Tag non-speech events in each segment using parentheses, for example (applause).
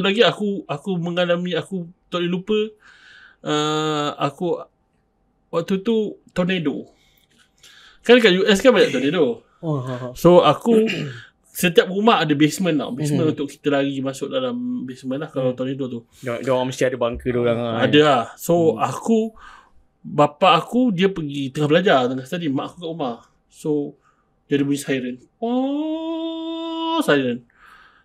lagi aku aku mengalami aku tak boleh lupa uh, aku waktu tu tornado. Kan kat US kan banyak tornado. Oh, ha, ha. So aku (clears throat) setiap rumah ada basement tau. Basement mm-hmm. untuk kita lari masuk dalam basement lah kalau mhm. tornado tu. Ya, dia orang mesti ada bunker dia orang. Ah, ada kan? lah. So mm. aku bapa aku dia pergi tengah belajar tengah study mak aku kat rumah. So dia ada bunyi siren. Oh siren.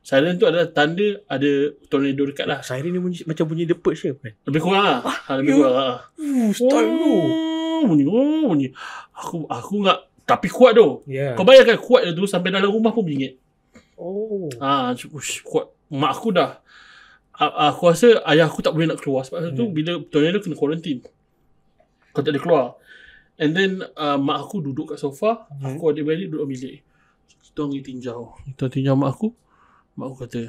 Siren tu adalah tanda ada tornado dekat lah. Siren ni bunyi, macam bunyi depot je. Kan? Lebih kurang lah. Ha, lebih you, kurang lah. start tu. Oh, bunyi, oh, bunyi. Aku, aku nak, tapi kuat tu. Yeah. Kau bayangkan kuat tu sampai dalam rumah pun bunyi. Oh. Ah, ha, ush, kuat. Mak aku dah. aku rasa ayah aku tak boleh nak keluar. Sebab hmm. tu bila tornado kena quarantine. Kau tak boleh keluar. And then uh, mak aku duduk kat sofa. Hmm. Aku ada adik duduk bilik. Kita orang tinjau. Kita tinjau mak aku. Mak aku kata,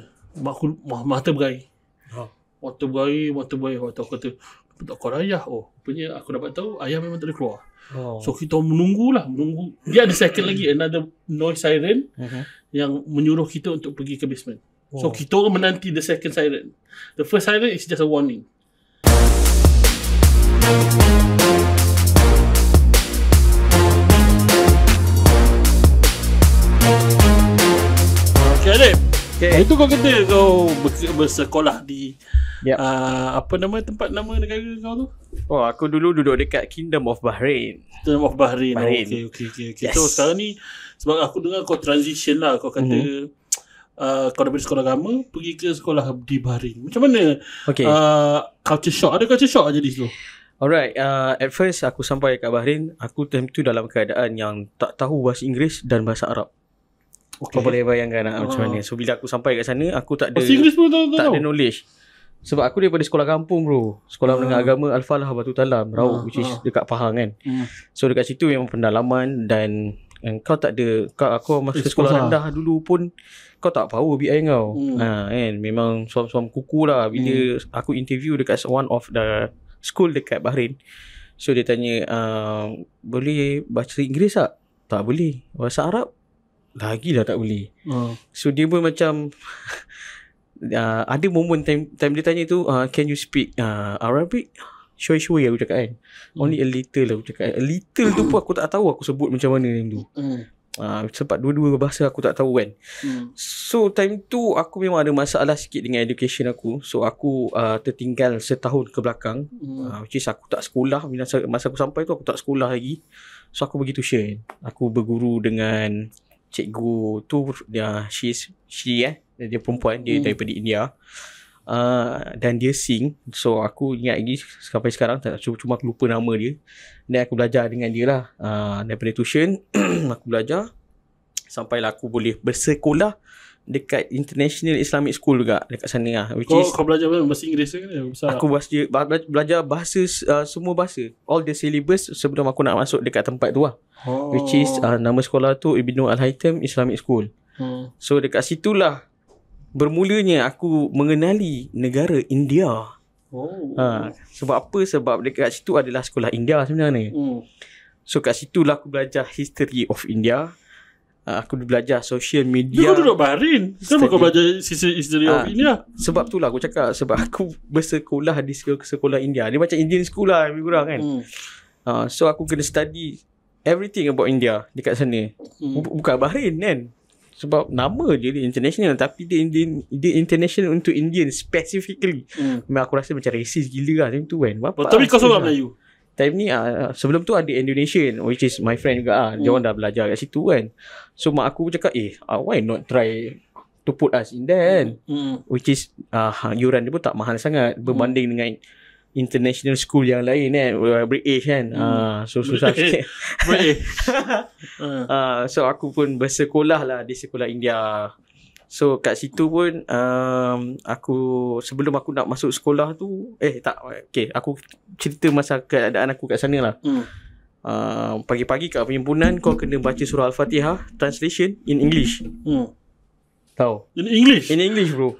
mak aku mak, mata berair. Ha. Mata berair, mata berair. Waktu aku kata, apa tak keluar ayah? Oh, punya, aku dapat tahu ayah memang tak ada keluar. Oh. So, kita menunggulah. Menunggu. Dia ada second lagi, hmm. another noise siren uh-huh. yang menyuruh kita untuk pergi ke basement. Oh. So, kita orang menanti the second siren. The first siren is just a warning. Oh. Okay. Itu kau kata kau bersekolah di yep. uh, apa nama tempat nama negara kau tu? Oh, aku dulu duduk dekat Kingdom of Bahrain. Kingdom of Bahrain. Bahrain. Okey, okey, okey. Okay. Yes. So, sekarang ni sebab aku dengar kau transition lah. Kau kata mm-hmm. uh, kau daripada sekolah agama pergi ke sekolah di Bahrain. Macam mana okay. Uh, culture shock? Ada culture shock jadi situ? Alright, uh, at first aku sampai kat Bahrain, aku time tu dalam keadaan yang tak tahu bahasa Inggeris dan bahasa Arab okay. kau boleh bayangkan ah. macam ah. mana so bila aku sampai kat sana aku tak ada oh, pun, tak, tak, tak ada knowledge sebab aku daripada sekolah kampung bro sekolah uh. menengah agama al-falah batu talam rau uh. Ah, which is uh. dekat pahang kan uh. so dekat situ memang pendalaman dan kau tak ada kau aku masa eh, sekolah lah. rendah dulu pun kau tak power BI kau hmm. ha kan memang suam-suam kuku lah bila hmm. aku interview dekat one of the school dekat Bahrain so dia tanya uh, boleh baca Inggeris tak tak boleh bahasa Arab lagi dah tak boleh. Uh. So dia pun macam (laughs) uh, ada momen time, time dia tanya tu uh, can you speak uh, Arabic? Syui-syui aku cakap kan. Mm. Only a little lah aku cakap. Kan. A little tu pun aku tak tahu aku sebut macam mana time hmm. Uh, sebab dua-dua bahasa aku tak tahu kan. Mm. So time tu aku memang ada masalah sikit dengan education aku. So aku uh, tertinggal setahun ke belakang. Mm. Uh, which is aku tak sekolah. masa aku sampai tu aku tak sekolah lagi. So aku begitu tuition. Aku berguru dengan cikgu tu dia she's she eh dia perempuan dia hmm. daripada India. Uh, dan dia sing so aku ingat lagi sampai sekarang tak cuma, cuma aku lupa nama dia dan aku belajar dengan dia lah uh, daripada tuition (clears throat) aku belajar sampailah aku boleh bersekolah dekat International Islamic School juga dekat sana lah. Which kau, is, kau belajar bahasa Inggeris ke? Aku bahasa, belajar bahasa uh, semua bahasa. All the syllabus sebelum aku nak masuk dekat tempat tu lah. Oh. Which is uh, nama sekolah tu Ibnu Al-Haytham Islamic School. Hmm. So dekat situlah bermulanya aku mengenali negara India. Oh. Ha, sebab apa? Sebab dekat situ adalah sekolah India sebenarnya. Hmm. So kat situlah aku belajar history of India. Ah, aku belajar social media. Kau duduk baring. Kenapa kau belajar sisi history of India? Sebab tu lah aku cakap. Sebab aku bersekolah di sekolah India. Dia macam Indian school lah lebih kurang kan. Hmm. Uh, so aku kena study everything about India dekat sana. Hmm. Bukan baring kan. Sebab nama je dia international tapi dia, Indian, dia international untuk Indian specifically. Hmm. Aku rasa macam racist gila lah tu kan. Bapak oh, tapi kau seorang lah. Melayu? time ni uh, sebelum tu ada Indonesia, which is my friend juga uh, mm. dia hmm. orang dah belajar kat situ kan so mak aku cakap eh uh, why not try to put us in there mm. which is uh, yuran dia pun tak mahal sangat berbanding hmm. dengan international school yang lain kan uh, British kan hmm. uh, so susah sikit uh, (laughs) so aku pun bersekolah lah di sekolah India So kat situ pun um, Aku Sebelum aku nak masuk sekolah tu Eh tak Okay aku Cerita masa keadaan aku kat sana lah hmm. Uh, pagi-pagi kat penyempunan Kau kena baca surah Al-Fatihah Translation in English hmm. Tahu In English? In English bro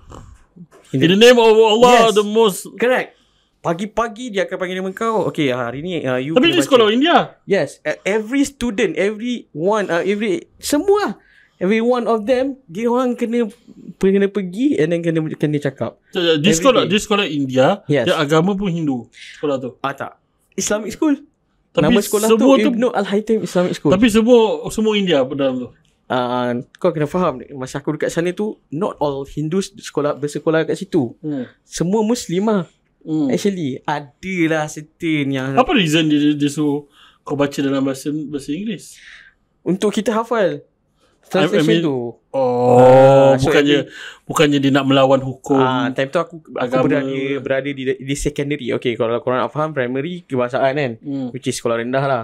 In the, in the name of Allah yes. The most Correct Pagi-pagi dia akan panggil nama kau Okay ah, hari ni uh, you Tapi di sekolah India Yes e- Every student Every one uh, Every Semua lah. Every one of them Dia orang kena Kena pergi And then kena kena cakap so, yeah, Di sekolah Di sekolah India yes. Dia agama pun Hindu Sekolah tu Ah tak Islamic school tapi Nama sekolah tu, tu Ibn Al-Haytham Islamic School Tapi semua Semua India dalam tu Uh, kau kena faham Masa aku dekat sana tu Not all Hindus sekolah, Bersekolah kat situ hmm. Semua Muslim lah hmm. Actually Adalah certain yang Apa reason dia, dia suruh Kau baca dalam bahasa Bahasa Inggeris Untuk kita hafal Selesa I mean, Oh, uh, bukannya so bukannya dia nak melawan hukum. Ah, uh, time tu aku, aku berada, berada di, di secondary. Okay, kalau korang nak faham, primary kebangsaan kan? Hmm. Which is sekolah rendah lah.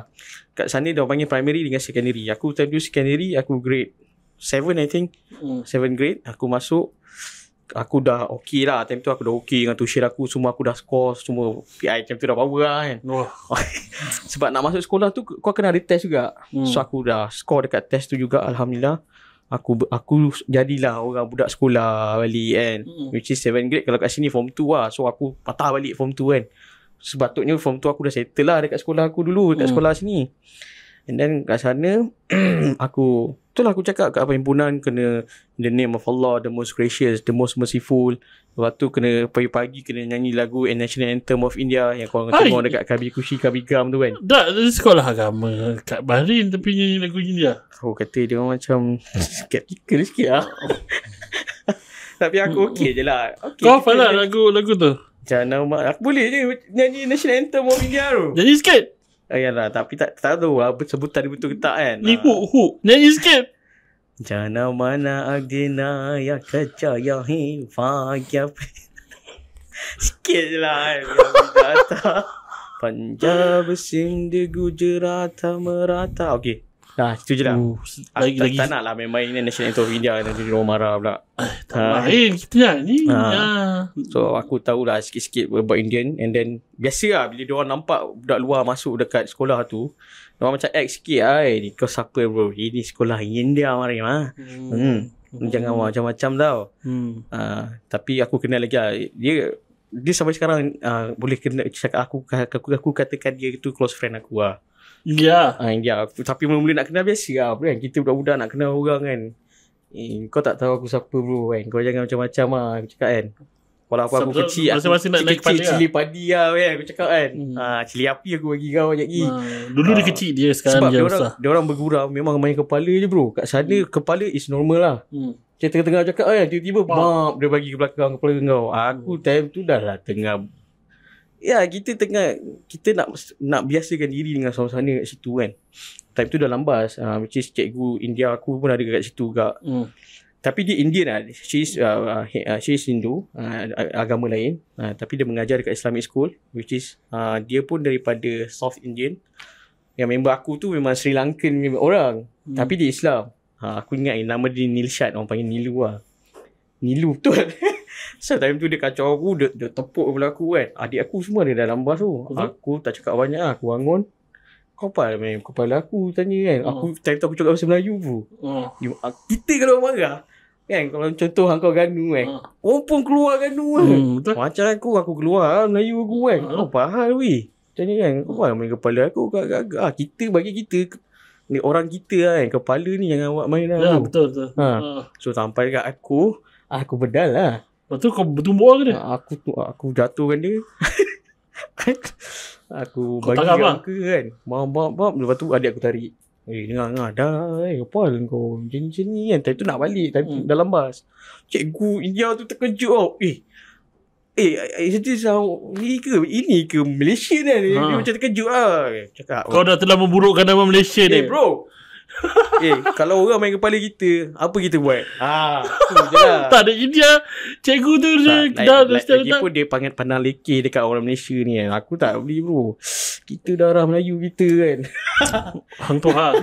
Kat sana dia panggil primary dengan secondary. Aku time tu secondary, aku grade 7 I think. 7 hmm. grade, aku masuk aku dah okey lah time tu aku dah okey dengan tuition aku semua aku dah score semua PI time tu dah power lah kan (laughs) sebab nak masuk sekolah tu kau kena ada test juga hmm. so aku dah score dekat test tu juga Alhamdulillah aku aku jadilah orang budak sekolah balik kan hmm. which is 7 grade kalau kat sini form 2 lah so aku patah balik form 2 kan sepatutnya form 2 aku dah settle lah dekat sekolah aku dulu dekat hmm. sekolah sini and then kat sana (clears throat) aku Itulah aku cakap kat perhimpunan kena in the name of Allah, the most gracious, the most merciful. Lepas tu kena pagi-pagi kena nyanyi lagu A National Anthem of India yang korang Hai. tengok dekat Kabi Kushi, Kabi Gam tu kan. Tak, ada sekolah agama kat Bahrain tapi nyanyi lagu India. Aku kata dia macam skeptical sikit lah. (laughs) tapi aku hmm. okey je lah. Okay, Kau apa lah lagu, lagu tu? Jangan nak Aku boleh je nyanyi National Anthem of India tu. Nyanyi sikit. Ayalah, eh, tapi tak tak tahu apa sebutan dia betul ke tak kan. Ni hook ah. hook. Nak escape. Jana mana agena ya kaca ya hi fa ya. Sikit je lah kan. Eh, (laughs) Panjab sing Gujarat merata. Okey. Nah, itu je lah. Uh, ah, lagi, tak, lagi. tak nak lah main-main ni National Anthem of India dan jadi orang marah pula. Tak ah. main ha. kita lah ni. Ha. So, aku tahu lah sikit-sikit about Indian. And then, biasa lah bila diorang nampak budak luar masuk dekat sekolah tu. Diorang macam act sikit lah. Ini kau siapa bro? Ini sekolah India mari ha. hmm. hmm. Jangan hmm. macam-macam tau. Hmm. Ha. Tapi aku kenal lagi lah. Dia dia sampai sekarang uh, boleh kena cakap aku aku aku katakan dia itu close friend aku ah. Ya. Ha, ya. Tapi mula-mula nak kenal biasa lah. Apa kan? Kita budak-budak nak kenal orang kan. Eh, kau tak tahu aku siapa bro kan. Kau jangan macam-macam lah. Aku cakap kan. Walaupun aku kecil. Masa-masa nak naik padi lah. Cili padi lah kan. Aku cakap kan. Hmm. Ha, ah, cili api aku bagi kau banyak lagi. Ha, dulu ha, dia kecil dia sekarang sebab dia besar. Sebab dia orang bergurau. Memang main kepala je bro. Kat sana hmm. kepala is normal lah. Hmm. Macam tengah-tengah cakap kan. Tiba-tiba bap dia bagi ke belakang kepala kau. Aku hmm. time tu dah lah tengah Ya kita tengah Kita nak Nak biasakan diri Dengan suasana kat situ kan Time tu dah lambas uh, Which is cikgu India aku pun ada kat situ juga hmm. Tapi dia Indian lah She is uh, uh, She is Hindu uh, Agama lain uh, Tapi dia mengajar Dekat Islamic School Which is uh, Dia pun daripada South Indian Yang member aku tu Memang Sri Lankan member Orang hmm. Tapi dia Islam uh, Aku ingat Nama dia Nilshad Orang panggil Nilu lah Nilu betul (laughs) So time tu dia kacau aku Dia, dia tepuk kepala aku kan Adik aku semua ada dalam bas tu Betul? Aku tak cakap banyak lah Aku bangun Kau apa lah main kepala aku Tanya kan oh. Aku time tu aku cakap bahasa Melayu pun oh. dia, ah, Kita kalau marah Kan kalau contoh kau ganu kan oh. Orang pun keluar ganu kan hmm, Macam aku aku keluar lah Melayu aku kan ah, Kau oh. faham oh, weh Macam kan Kau apa lah main kepala aku Agak-agak ah, Kita bagi kita ni orang kita lah kan kepala ni jangan awak main lah ya, betul betul ha. Oh. so sampai dekat aku aku bedal lah Lepas tu kau bertumbuk lah ke dia? Ah, aku tu aku jatuhkan dia. (laughs) aku kau bagi dia lah. muka kan. Bam bam bam lepas tu adik aku tarik. Eh dengar dengar dah eh apa kau macam macam ni kan Tapi tu nak balik tapi hmm. dalam bas Cikgu India tu terkejut tau Eh Eh is this ini ke ini ke Malaysia ni kan? ha. dia macam terkejut ah cakap kau oh. dah telah memburukkan nama Malaysia yeah. ni eh, bro Eh kalau orang main kepala kita Apa kita buat ha, (laughs) Tak ada idea Cikgu tu dia tak, dah, lai, dah, lai, pun dia panggil pandang lekeh Dekat orang Malaysia ni kan Aku tak beli bro Kita darah Melayu kita kan Hang tu hang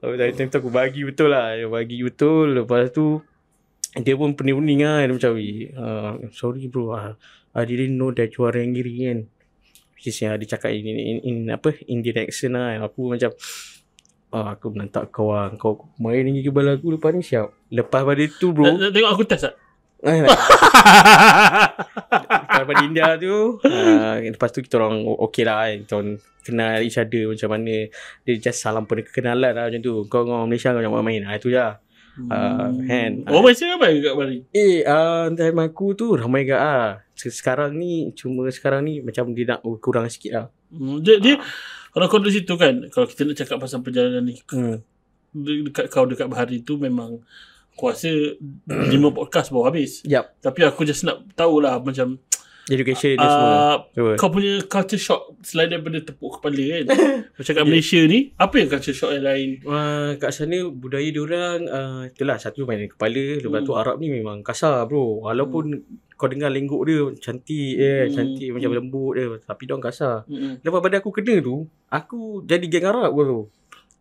Tapi dari time aku bagi betul lah Dia bagi betul Lepas tu Dia pun pening-pening lah Dia macam uh, Sorry bro uh, I didn't know that you are angry kan Which is yang dia cakap in, in, in, in, apa, in direction lah kan. Aku macam ah, aku nak tak kau lah. Kau main lagi ke bala lepas ni siap. Lepas pada tu bro. Nak, tengok aku test tak? Ah, (laughs) lepas pada India tu. Ah, lepas tu kita orang okey lah. Eh. Kita orang kenal each other macam mana. Dia just salam pada kekenalan lah macam tu. Kau orang Malaysia kau jangan main. Ah, itu je Uh, lah. ah, hand. Hmm. Oh, masih uh, ramai juga mari. Eh, uh, time aku tu ramai gak ah. Sekarang ni cuma sekarang ni macam dia nak kurang sikit lah. Hmm, dia, uh. Kalau kau dari situ kan, kalau kita nak cakap pasal perjalanan ni, hmm. dekat kau dekat Bahari tu memang kuasa rasa lima podcast baru habis. Yep. Tapi aku just nak tahulah macam uh, Education dan uh, ah, semua Kau punya culture shock Selain daripada tepuk kepala kan (laughs) Macam kat Malaysia ni Apa yang culture shock yang lain? Uh, kat sana budaya diorang uh, ah, Itulah satu main kepala Lepas tu hmm. Arab ni memang kasar bro Walaupun hmm. kau dengar lengguk dia Cantik eh hmm. Cantik hmm. macam lembut eh, dia Tapi diorang kasar hmm. Lepas pada aku kena tu Aku jadi geng Arab bro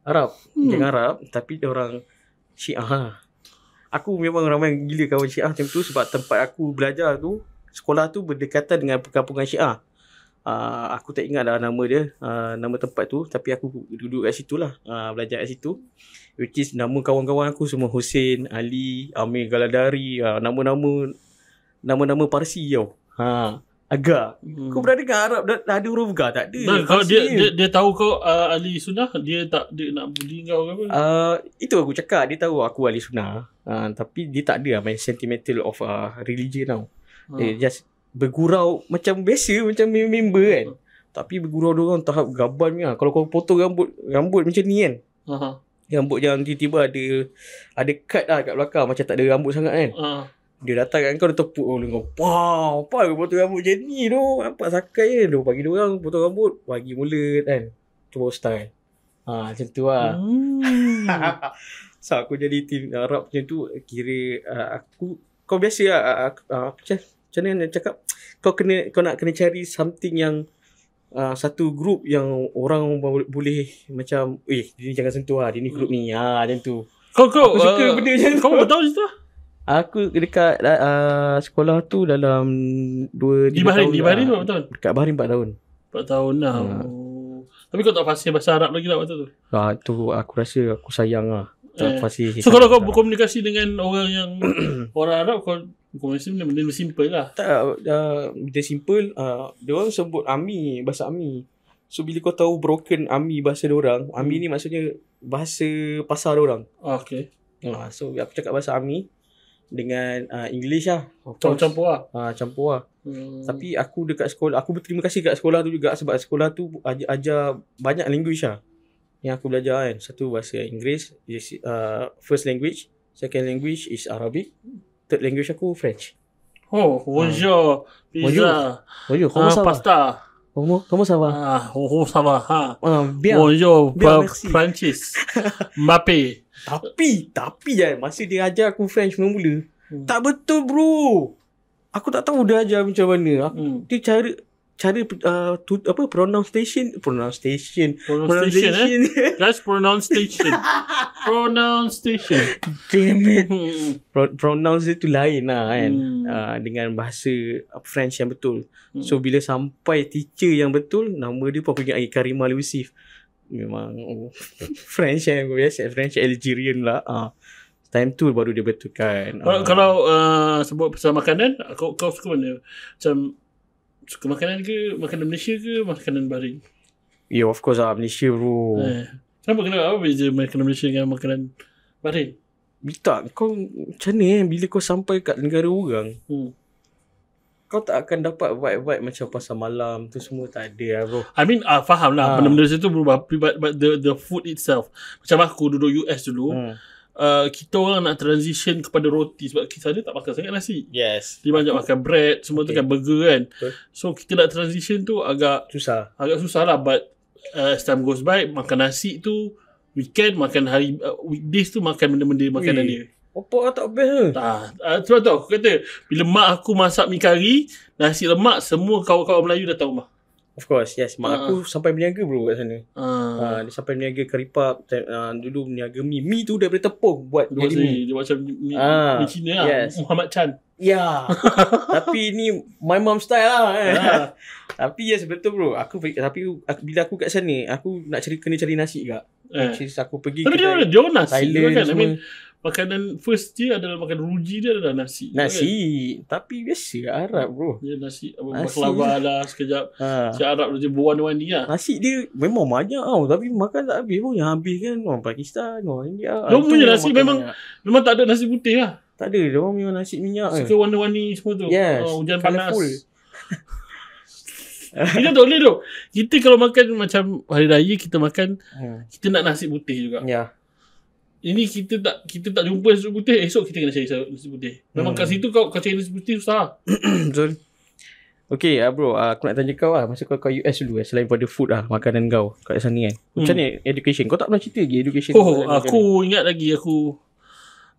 Arab hmm. Geng Arab Tapi orang Syiah Aku memang ramai gila kawan Syiah macam tu Sebab tempat aku belajar tu sekolah tu berdekatan dengan perkampungan Syiah. Uh, ah, aku tak ingat lah nama dia, uh, nama tempat tu. Tapi aku duduk kat situ lah, uh, belajar kat situ. Which is nama kawan-kawan aku semua Hussein, Ali, Amir Galadari. Uh, nama-nama, nama-nama Parsi tau. Ha. Agak. Hmm. Kau pernah dengar Arab dah, dah ada huruf gak? Tak ada. Nah, kalau dia, dia, dia, tahu kau uh, Ali Sunnah, dia tak dia nak bully kau ke apa? Uh, itu aku cakap. Dia tahu aku Ali Sunnah. Uh, tapi dia tak ada lah main sentimental of uh, religion tau. Hmm ha. eh, just bergurau macam biasa macam member-member kan ha. tapi bergurau dia orang tahap gaban kan kalau kau potong rambut rambut macam ni kan ha. rambut yang tiba-tiba ada ada cut lah kat belakang macam tak ada rambut sangat kan ha. dia datang kat kau dia tepuk oh, dengan pau apa kau potong rambut macam ni tu nampak sakai kan dia bagi dia orang potong rambut bagi mula kan tu baru style kan. ha, macam tu lah hmm. (laughs) So aku jadi tim Arab macam tu Kira uh, aku Kau biasa lah uh, uh, uh, macam mana nak cakap kau kena kau nak kena cari something yang uh, satu group yang orang boleh, boleh macam eh dia ni jangan sentuh ah dia ni group ni ha macam tu kau kau aku suka uh, benda macam kau tahu tu? Lah. Aku dekat uh, sekolah tu dalam 2 5 lima hari, tahun. 5 lah. hari berapa tahun? Dekat Bahrain 4 tahun. 4 tahun lah. Ha. Tapi kau tak pasti bahasa Arab lagi lah waktu tu? Ha, tu aku rasa aku sayang lah transportasi eh. So kalau kau berkomunikasi dengan orang yang (clears throat) Orang Arab kau Komunikasi benda, benda simple lah Tak uh, uh, Benda simple uh, Dia orang sebut Ami Bahasa Ami So bila kau tahu broken Ami bahasa dia orang hmm. Ami ni maksudnya Bahasa pasar dia orang Okey. uh, ah, hmm. So aku cakap bahasa Ami dengan uh, English lah Campur-campur lah ha, Campur lah hmm. Tapi aku dekat sekolah Aku berterima kasih dekat sekolah tu juga Sebab sekolah tu Ajar, ajar banyak language lah yang aku belajar kan satu bahasa Inggeris uh, first language second language is Arabic third language aku French oh bonjour uh, pizza bonjour comment ah, ça pasta Kamu, kamu sama. ah uh, oh, comment oh, ça va ha uh, bonjour bien, merci. Francis (laughs) mape tapi tapi eh masih dia ajar aku French mula-mula hmm. tak betul bro aku tak tahu dia ajar macam mana aku, hmm. dia cara cara uh, tu, apa pronunciation station pronunciation eh? (laughs) that's pronunciation station damn it Pro- pronounce dia lain lah kan hmm. uh, dengan bahasa uh, French yang betul hmm. so bila sampai teacher yang betul nama dia pun aku ingat Karima Lucif memang oh, (laughs) French yang eh, aku biasa French Algerian lah uh. Time tu baru dia betulkan. Kalau, uh, kalau uh, sebut pasal makanan, kau, kau suka mana? Macam suka makanan ke makanan Malaysia ke makanan baring? Ya yeah, of course lah Malaysia bro. Eh. Kenapa kenapa apa beza makanan Malaysia dengan makanan baring? Tak, kau macam ni eh, bila kau sampai kat negara orang hmm. Kau tak akan dapat vibe-vibe macam pasal malam tu semua tak ada lah bro I mean, uh, faham lah ha. benda-benda macam tu berubah but, but, the, the food itself Macam aku duduk US dulu hmm. Uh, kita orang nak transition kepada roti sebab kita ada tak makan sangat nasi. Yes. Dia banyak aku, makan bread, semua okay. tu kan burger kan. Betul. So kita nak transition tu agak susah. Agak susah lah but uh, as time goes by makan nasi tu weekend makan hari uh, weekdays tu makan benda-benda makanan Ui. dia. Apa lah kau tak best ke? Tak. Ah, sebab tu aku kata bila mak aku masak mi kari, nasi lemak semua kawan-kawan Melayu datang rumah. Of course, yes. Mak uh. aku ah. sampai berniaga bro kat sana. Uh. Uh, dia sampai berniaga keripap. Uh, dulu berniaga mi. Mi tu daripada tepung buat dua jadi mi. Dia macam mi, uh. mi Cina lah. Yes. Muhammad Chan. Ya. Yeah. (laughs) tapi ni my mom style lah. Eh. Uh. (laughs) tapi yes, betul bro. Aku Tapi aku, bila aku kat sana, aku nak cari kena cari nasi juga. Eh. Aku pergi tapi kedai. Dia, dia nasi juga kan. I mean, makanan first dia adalah makan ruji dia adalah nasi. Nasi. Kan? Tapi biasa lah Arab bro. Ya nasi. Baklava lah sekejap. Ha. Si Arab dia berwani-wani lah. Nasi dia memang banyak tau. Tapi makan tak habis pun. Yang habis kan orang Pakistan, orang India. Dia punya nasi memang banyak. memang tak ada nasi putih lah. Tak ada. Dia memang nasi minyak. Kan. Suka eh. warna-warni semua tu. Yes. Oh, hujan colorful. panas. (laughs) kita tak boleh tu. Kita kalau makan macam hari raya kita makan. Hmm. Kita nak nasi putih juga. Ya ini kita tak kita tak jumpa nasi putih esok kita kena cari nasi putih memang hmm. kat situ kau kau cari nasi putih susah betul (coughs) Okay uh, bro, uh, aku nak tanya kau lah Masa kau ke US dulu eh, Selain pada food lah Makanan kau kat sana kan Macam hmm. ni education Kau tak pernah cerita lagi education Oh aku makanan. ingat lagi aku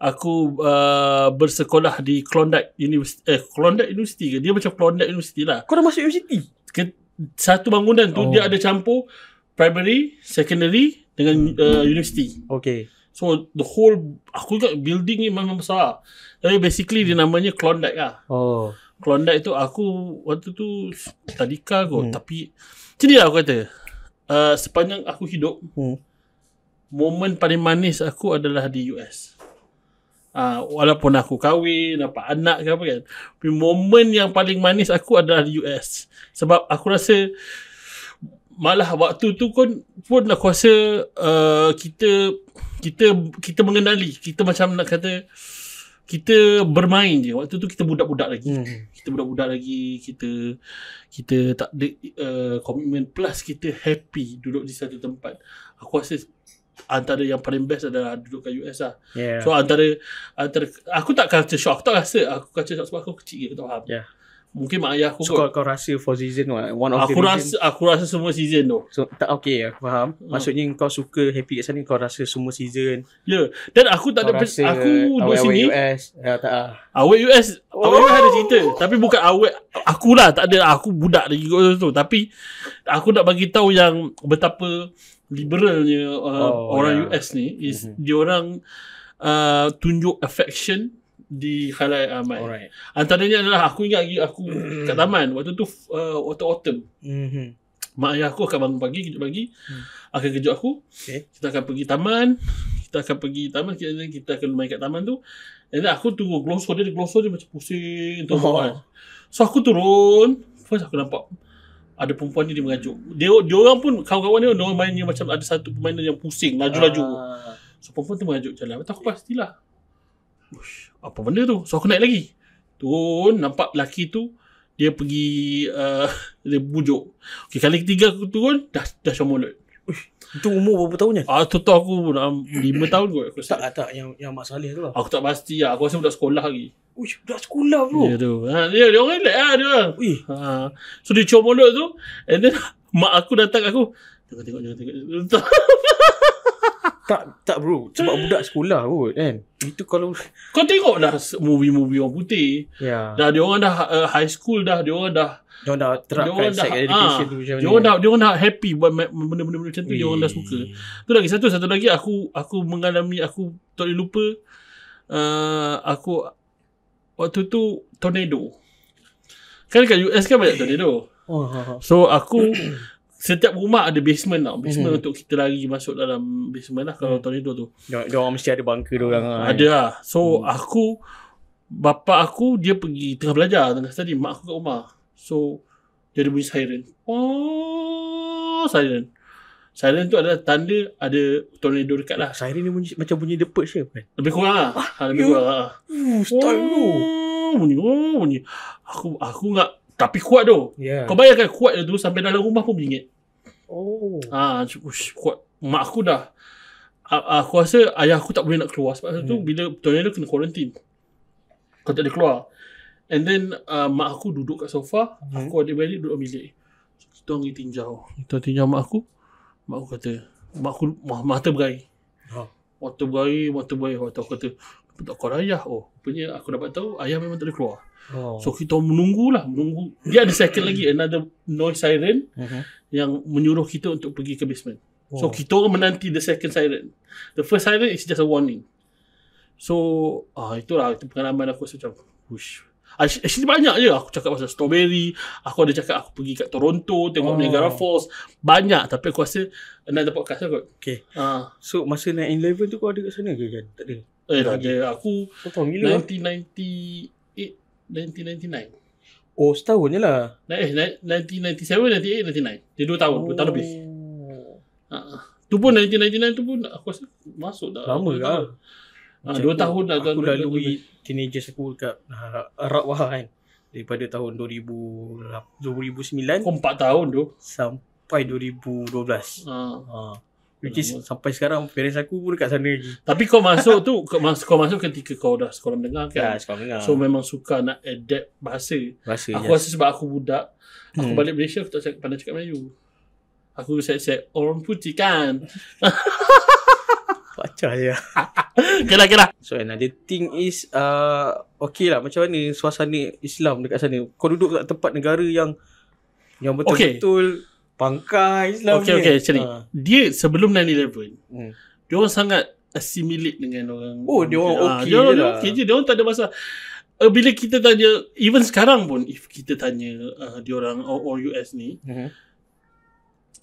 Aku uh, bersekolah di Klondike University Eh Klondike University ke? Dia macam Klondike University lah Kau dah masuk university? Ke, satu bangunan tu oh. dia ada campur Primary, secondary dengan hmm. uh, university Okay So the whole aku ingat building ni memang besar. Tapi basically dia namanya Klondike lah. Oh. Klondike tu aku waktu tu tadika aku hmm. tapi jadi lah aku kata uh, sepanjang aku hidup hmm. momen paling manis aku adalah di US. Uh, ah, walaupun aku kahwin dapat anak ke apa kan. Tapi momen yang paling manis aku adalah di US. Sebab aku rasa malah waktu tu pun pun nak rasa uh, kita kita kita mengenali kita macam nak kata kita bermain je waktu tu kita budak-budak lagi hmm. kita budak-budak lagi kita kita tak ada komitmen uh, plus kita happy duduk di satu tempat aku rasa antara yang paling best adalah duduk kat US lah. Yeah. So antara antara aku tak culture shock, aku tak rasa aku culture shock sebab aku kecil je, aku tak faham. Yeah. Mungkin mak ayah aku so, kot. kau, rasa for season one, of aku the rasa, reason. Aku rasa semua season tu. So, tak okay, aku faham. Hmm. Maksudnya kau suka happy kat sana, kau rasa semua season. Ya, yeah. dan aku tak kau ada... Rasa aku duduk sini. Awe US. Ya, tak lah. Awet US. Oh. Awet oh. ada cerita. Tapi bukan awe Akulah, tak ada. Aku budak lagi kot tu. Tapi aku nak bagi tahu yang betapa liberalnya uh, oh, orang yeah. US ni. Is mm-hmm. Dia orang... Uh, tunjuk affection di Khalai Ahmad. Alright. Antaranya adalah aku ingat lagi aku (clears throat) kat taman waktu tu uh, waktu autumn. Mm-hmm. Mak ayah aku akan bangun pagi, kejut pagi. Mm. Akan kejut aku. Okay. Kita akan pergi taman. Kita akan pergi taman. Kita, kita akan main kat taman tu. And then aku tunggu glosor dia. Glosor dia macam pusing. Tu, oh. kan. So aku turun. First aku nampak ada perempuan ni dia mengajuk. Dia, dia orang pun, kawan-kawan dia, orang mainnya macam ada satu pemain yang pusing, laju-laju. Uh. So perempuan tu mengajuk jalan. Lepas aku pastilah. Ush, apa benda tu? So aku naik lagi. Turun nampak lelaki tu dia pergi uh, (laughs) dia bujuk. Okey kali ketiga aku turun dah dah somolot. Ush, tu umur berapa tahun ni? Ah, tu aku um, 5 (clears throat) tahun kot aku Tak lah, yang yang Mak Saleh tu lah. Aku tak pasti lah. Aku rasa budak sekolah lagi. Ush, budak sekolah bro. Ya tu. Ha, dia dia orang relax lah dia. Ui. Ha. So dia cium mulut tu and then (laughs) mak aku datang aku. Tengok tengok tengok tengok. (laughs) tak tak bro sebab budak sekolah kot kan itu kalau kau tengok dah movie-movie orang putih yeah. dah dia orang dah uh, high school dah dia orang dah dia orang dah terapkan sex ah, education ha, tu macam dia orang dah dia orang dah happy buat benda-benda macam tu dia orang dah suka tu lagi satu satu lagi aku aku mengalami aku tak boleh lupa uh, aku waktu tu tornado kan kat US kan banyak tornado oh, ha, ha. so aku (coughs) setiap rumah ada basement tau. Basement hmm. untuk kita lari masuk dalam basement lah kalau hmm. tornado tu. Dia orang mesti ada bunker dia orang. Lah. Ada lah. So hmm. aku bapa aku dia pergi tengah belajar tengah study mak aku kat rumah. So dia ada bunyi siren. Oh siren. Siren tu adalah tanda ada tornado dekat lah. Siren ni bunyi, macam bunyi depot je. Lebih kurang lah. Ah, ha, lebih you, kurang lah. Uh, start oh, Bunyi, oh, bunyi. Aku, aku enggak. Tapi kuat tu. Yeah. Kau bayangkan kuat dulu sampai dalam rumah pun bingit. Oh. Ah, ush, kuat. Mak aku dah. aku rasa ayah aku tak boleh nak keluar sebab hmm. tu bila toilet kena kuarantin. Kau tak boleh keluar. And then uh, mak aku duduk kat sofa, hmm. aku adik beradik duduk bilik. So, kita orang tinjau. Kita tinjau mak aku. Mak aku kata, mak aku mata berair. Ha. Huh. Mata berair, mata berair. aku kata, untuk call ayah Oh Rupanya aku dapat tahu Ayah memang tak ada keluar oh. So kita menunggulah Menunggu Dia ada second lagi Another noise siren uh-huh. Yang menyuruh kita Untuk pergi ke basement So oh. kita orang menanti The second siren The first siren is just a warning So ah, Itulah itu pengalaman aku Macam Wush Actually banyak je aku cakap pasal strawberry Aku ada cakap aku pergi kat Toronto Tengok oh. Niagara Falls Banyak tapi aku rasa Nak dapat podcast lah kot okay. Uh. So masa naik in tu kau ada kat sana ke kan? Tak ada Eh ada aku oh, 1998 1999 Oh setahun je lah naik, Eh 1997, 1998, 1999 Dia 2 tahun, 2 oh. tahun lebih uh. Tu pun 1999 tu pun aku rasa masuk dah Lama ke lah macam ah, dua lah aku, tahun dah aku lalui teenagers aku kat uh, Rakwah lah kan daripada tahun 2000, 2009 kau 4 tahun tu sampai 2012 ha. Ha. Which is, sampai sekarang parents aku pun dekat sana lagi tapi kau masuk tu kau masuk, kau masuk ketika kau dah sekolah mendengar kan ya, sekolah mendengar. so memang suka nak adapt bahasa, bahasa aku yes. rasa sebab aku budak aku hmm. balik Malaysia aku tak pandai cakap Melayu aku set-set orang putih kan (laughs) cahaya. (laughs) okay lah, okay lah. So another thing is, uh, okay lah macam mana suasana Islam dekat sana. Kau duduk kat tempat negara yang yang betul-betul okay. pangkai Islam okay, ni. Okay, okay, cari. Uh. Dia sebelum 9-11, hmm. dia orang sangat assimilate dengan orang. Oh, dia orang okay, okay je lah. Dia orang lah. okay je, dia orang tak ada masalah. Eh, bila kita tanya, even sekarang pun, if kita tanya uh, dia orang, or, or US ni, uh-huh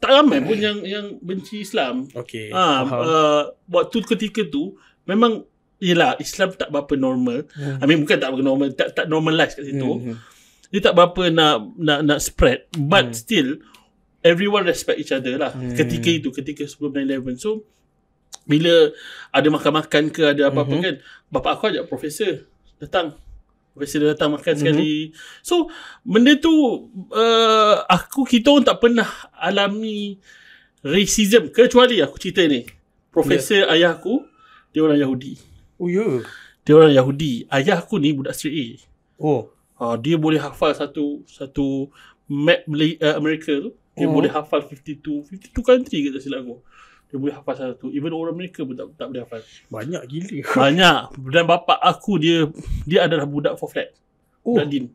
tak ramai pun eh. yang yang benci Islam. Okey. Ha, uh, waktu ketika tu memang yalah Islam tak berapa normal. Hmm. I mean bukan tak normal, tak tak normalize kat situ. Hmm, hmm. Dia tak berapa nak nak nak spread but hmm. still everyone respect each other lah hmm. ketika itu ketika sebelum 9/11. So bila ada makan-makan ke ada apa-apa hmm. kan, bapak aku ajak profesor datang. Biasa dia datang makan mm-hmm. sekali So Benda tu uh, Aku Kita orang tak pernah Alami Racism Kecuali aku cerita ni Profesor yeah. ayah aku Dia orang Yahudi Oh ya yeah. Dia orang Yahudi Ayah aku ni budak straight A Oh uh, Dia boleh hafal satu Satu Map uh, Amerika tu Dia oh. boleh hafal 52 52 country ke tak silap aku dia boleh hafal satu even orang mereka pun tak, tak boleh hafal banyak gila (laughs) banyak dan bapa aku dia dia adalah budak for flat oh. budak din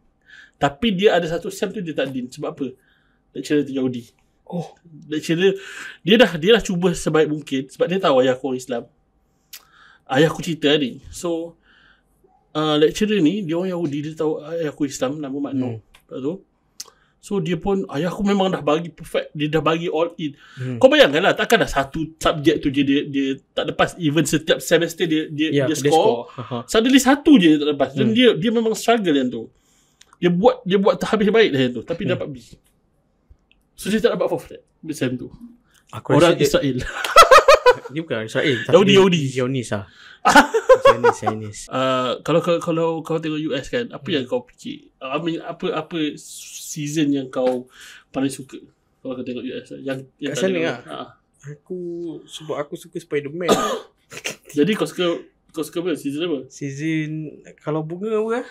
tapi dia ada satu sem tu dia tak din sebab apa lecturer tu Yahudi oh lecturer dia dah dia dah cuba sebaik mungkin sebab dia tahu ayah aku orang Islam ayah aku cerita ni so uh, lecturer ni dia orang Yahudi dia tahu ayah aku Islam nama Makno hmm. lepas tu So dia pun Ayah aku memang dah bagi perfect Dia dah bagi all in hmm. Kau bayangkan lah Takkan ada satu subjek tu je dia, dia tak lepas Even setiap semester dia dia, yeah, dia score, score. Suddenly satu je dia tak lepas Dan hmm. dia dia memang struggle yang tu Dia buat dia buat terhabis baik dah yang tu Tapi hmm. dapat B So dia tak dapat perfect Di same tu aku (laughs) Orang Israel dia, dia bukan Israel Yaudi Yaudi Yaudi lah (laughs) Chinese Chinese. (laughs) Uh, kalau, kalau kalau kau tengok US kan, apa hmm. yang kau fikir? Uh, I mean, apa apa season yang kau paling suka? Kalau kau tengok US yang yang Kat sana tengok, lah. Ha. Aku sebab aku suka Spider-Man. (coughs) Jadi kau suka kau suka apa? Season apa? Season kalau bunga apa? Ah,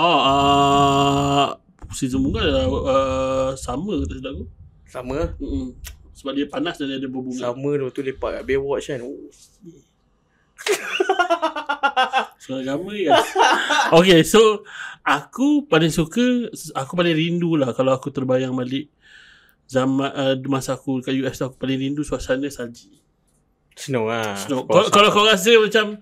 oh, uh, season bunga adalah uh, ah, sama kata sedang aku. Sama? Hmm. Sebab dia panas dan dia ada berbunga. Sama lepas tu lepak kat Baywatch kan. Oh. (laughs) (laughs) Suara gambar ya. Okay so Aku paling suka Aku paling rindu lah Kalau aku terbayang balik Zaman uh, Masa aku kat US Aku paling rindu suasana salji Snow lah Snow. Kalau kau rasa macam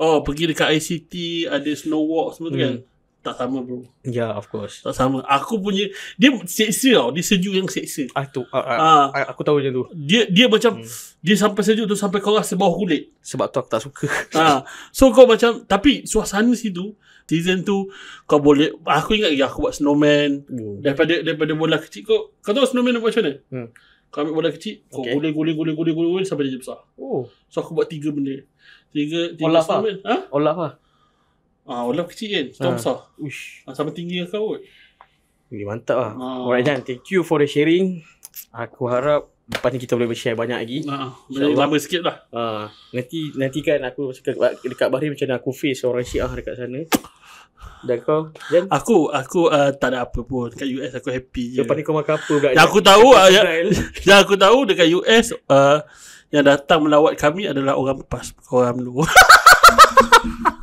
Oh pergi dekat ICT Ada snow walk semua tu kan hmm tak sama bro. Ya, yeah, of course. Tak sama. Aku punya dia seksa tau, dia sejuk yang seksa. Ah tu. Ah, ah, ah. aku tahu macam tu. Dia dia macam hmm. dia sampai sejuk tu sampai kau rasa bau kulit. Sebab tu aku tak suka. Ha. So kau macam tapi suasana situ season tu kau boleh aku ingat lagi aku buat snowman hmm. daripada daripada bola kecil kau kau tahu snowman nak macam mana? Hmm. Kau ambil bola kecil, kau okay. guling, guling, guling, guling, guling, sampai dia besar. Oh. So aku buat tiga benda. Tiga, tiga Olaf snowman. Ha? Olaf lah. Ah, ulam kecil kan. Eh. Ah. besar. Uish. Ah, sama tinggi dengan kau kot. Ini mantap lah. Ah. Alright Dan, thank you for the sharing. Aku harap lepas ni kita boleh share banyak lagi. Ha, ah, ah. lama sikit lah. Ha, nanti, nanti kan aku dekat, dekat macam mana aku face orang Syiah dekat sana. Dan kau, Jan? Aku, aku uh, tak ada apa pun. Dekat US aku happy je. Lepas ni kau makan apa pula? Yang aku tahu, (laughs) yang, aku tahu dekat US uh, yang datang melawat kami adalah orang pas, orang luar. (laughs)